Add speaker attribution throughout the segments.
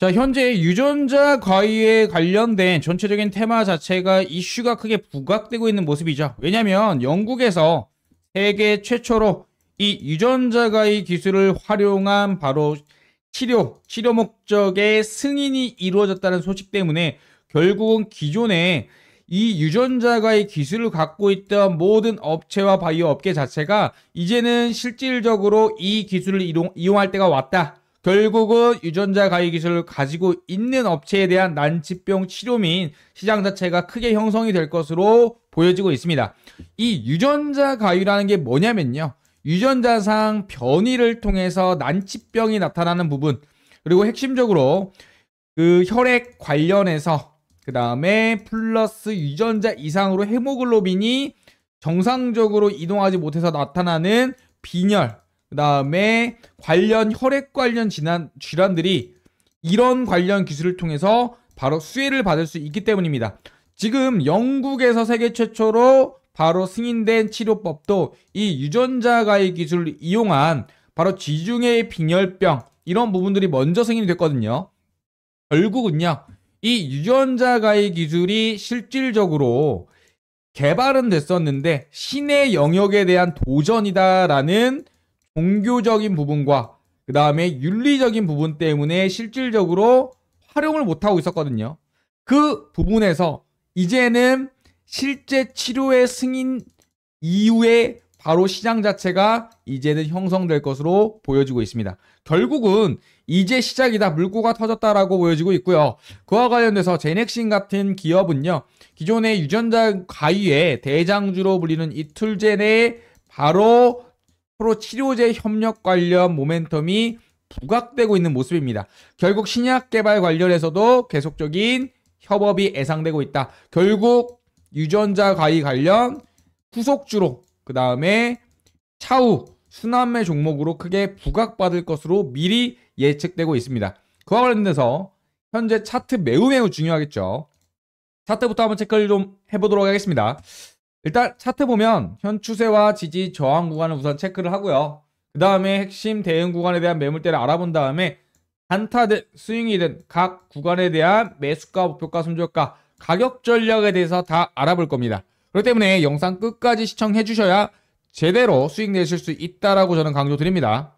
Speaker 1: 자, 현재 유전자 과위에 관련된 전체적인 테마 자체가 이슈가 크게 부각되고 있는 모습이죠. 왜냐면 하 영국에서 세계 최초로 이 유전자 과외 기술을 활용한 바로 치료, 치료 목적의 승인이 이루어졌다는 소식 때문에 결국은 기존에 이 유전자 과의 기술을 갖고 있던 모든 업체와 바이오 업계 자체가 이제는 실질적으로 이 기술을 이용할 때가 왔다. 결국은 유전자 가위 기술을 가지고 있는 업체에 대한 난치병 치료 및 시장 자체가 크게 형성이 될 것으로 보여지고 있습니다. 이 유전자 가위라는 게 뭐냐면요. 유전자상 변이를 통해서 난치병이 나타나는 부분 그리고 핵심적으로 그 혈액 관련해서 그 다음에 플러스 유전자 이상으로 헤모글로빈이 정상적으로 이동하지 못해서 나타나는 빈혈 그 다음에 관련 혈액 관련 질환, 질환들이 이런 관련 기술을 통해서 바로 수혜를 받을 수 있기 때문입니다. 지금 영국에서 세계 최초로 바로 승인된 치료법도 이 유전자 가의 기술을 이용한 바로 지중해 빈혈병 이런 부분들이 먼저 승인이 됐거든요. 결국은요. 이 유전자 가의 기술이 실질적으로 개발은 됐었는데 신의 영역에 대한 도전이다라는 종교적인 부분과 그 다음에 윤리적인 부분 때문에 실질적으로 활용을 못하고 있었거든요. 그 부분에서 이제는 실제 치료의 승인 이후에 바로 시장 자체가 이제는 형성될 것으로 보여지고 있습니다. 결국은 이제 시작이다 물고가 터졌다라고 보여지고 있고요. 그와 관련돼서 제넥신 같은 기업은요. 기존의 유전자 가위의 대장주로 불리는 이툴젠의 바로 서로 치료제 협력 관련 모멘텀이 부각되고 있는 모습입니다. 결국 신약 개발 관련해서도 계속적인 협업이 예상되고 있다. 결국 유전자 가위 관련 후속주로 그 다음에 차후 순환매 종목으로 크게 부각받을 것으로 미리 예측되고 있습니다. 그와 관련돼서 현재 차트 매우 매우 중요하겠죠. 차트부터 한번 체크를 좀 해보도록 하겠습니다. 일단 차트 보면 현 추세와 지지 저항 구간을 우선 체크를 하고요. 그 다음에 핵심 대응 구간에 대한 매물대를 알아본 다음에 단타든 스윙이든 각 구간에 대한 매수가, 목표가, 손절가, 가격 전략에 대해서 다 알아볼 겁니다. 그렇기 때문에 영상 끝까지 시청해 주셔야 제대로 수익 내실 수 있다라고 저는 강조드립니다.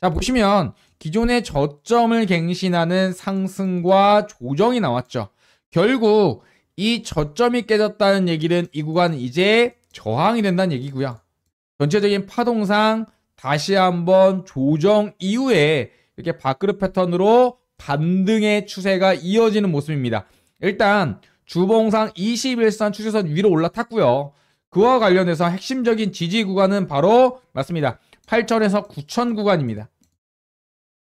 Speaker 1: 자 보시면 기존의 저점을 갱신하는 상승과 조정이 나왔죠. 결국 이 저점이 깨졌다는 얘기는 이 구간은 이제 저항이 된다는 얘기고요. 전체적인 파동상 다시 한번 조정 이후에 이렇게 밥그릇 패턴으로 반등의 추세가 이어지는 모습입니다. 일단 주봉상 21선 추세선 위로 올라탔고요. 그와 관련해서 핵심적인 지지 구간은 바로 맞습니다. 8천에서 9천 구간입니다.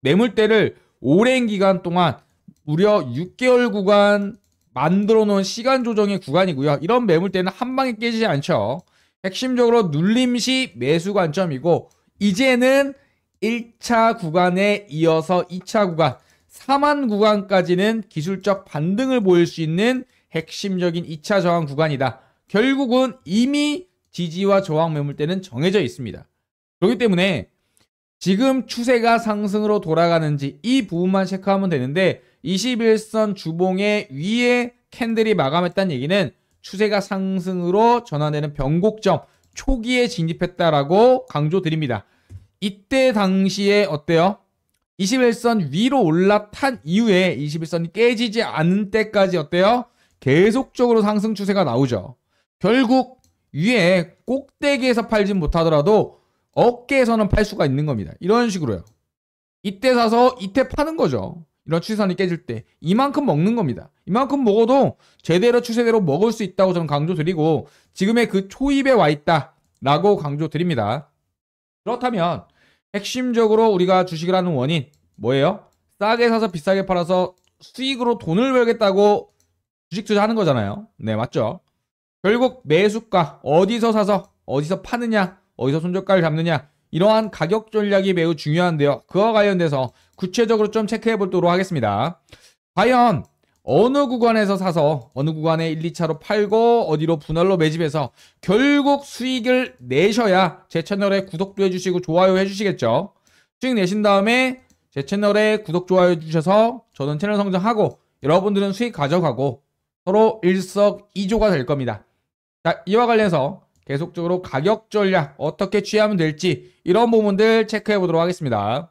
Speaker 1: 매물대를 오랜 기간 동안 무려 6개월 구간 만들어 놓은 시간 조정의 구간이고요. 이런 매물대는 한 방에 깨지지 않죠. 핵심적으로 눌림 시 매수 관점이고 이제는 1차 구간에 이어서 2차 구간 4만 구간까지는 기술적 반등을 보일 수 있는 핵심적인 2차 저항 구간이다. 결국은 이미 지지와 저항 매물대는 정해져 있습니다. 그렇기 때문에 지금 추세가 상승으로 돌아가는지 이 부분만 체크하면 되는데 21선 주봉의 위에 캔들이 마감했다는 얘기는 추세가 상승으로 전환되는 변곡점 초기에 진입했다라고 강조드립니다. 이때 당시에 어때요? 21선 위로 올라탄 이후에 21선이 깨지지 않을 때까지 어때요? 계속적으로 상승 추세가 나오죠. 결국 위에 꼭대기에서 팔진 못하더라도 어깨에서는 팔 수가 있는 겁니다. 이런 식으로요. 이때 사서 이때 파는 거죠. 이런 추세선이 깨질 때 이만큼 먹는 겁니다. 이만큼 먹어도 제대로 추세대로 먹을 수 있다고 저는 강조드리고 지금의 그 초입에 와 있다라고 강조드립니다. 그렇다면 핵심적으로 우리가 주식을 하는 원인 뭐예요? 싸게 사서 비싸게 팔아서 수익으로 돈을 벌겠다고 주식 투자하는 거잖아요. 네, 맞죠? 결국 매수가 어디서 사서 어디서 파느냐, 어디서 손절가를 잡느냐 이러한 가격 전략이 매우 중요한데요. 그와 관련돼서 구체적으로 좀 체크해 보도록 하겠습니다. 과연 어느 구간에서 사서 어느 구간에 1, 2차로 팔고 어디로 분할로 매집해서 결국 수익을 내셔야 제 채널에 구독도 해주시고 좋아요 해주시겠죠. 수익 내신 다음에 제 채널에 구독 좋아요 해주셔서 저는 채널 성장하고 여러분들은 수익 가져가고 서로 일석이조가 될 겁니다. 자 이와 관련해서 계속적으로 가격 전략 어떻게 취하면 될지 이런 부분들 체크해 보도록 하겠습니다.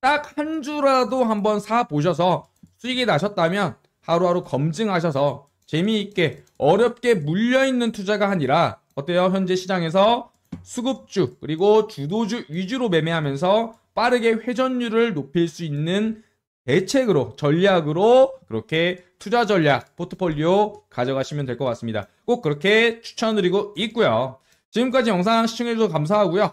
Speaker 1: 딱한 주라도 한번 사 보셔서 수익이 나셨다면 하루하루 검증하셔서 재미있게 어렵게 물려있는 투자가 아니라 어때요? 현재 시장에서 수급주 그리고 주도주 위주로 매매하면서 빠르게 회전율을 높일 수 있는 대책으로 전략으로 그렇게 투자 전략 포트폴리오 가져가시면 될 것 같습니다. 꼭 그렇게 추천드리고 있고요. 지금까지 영상 시청해주셔서 감사하고요.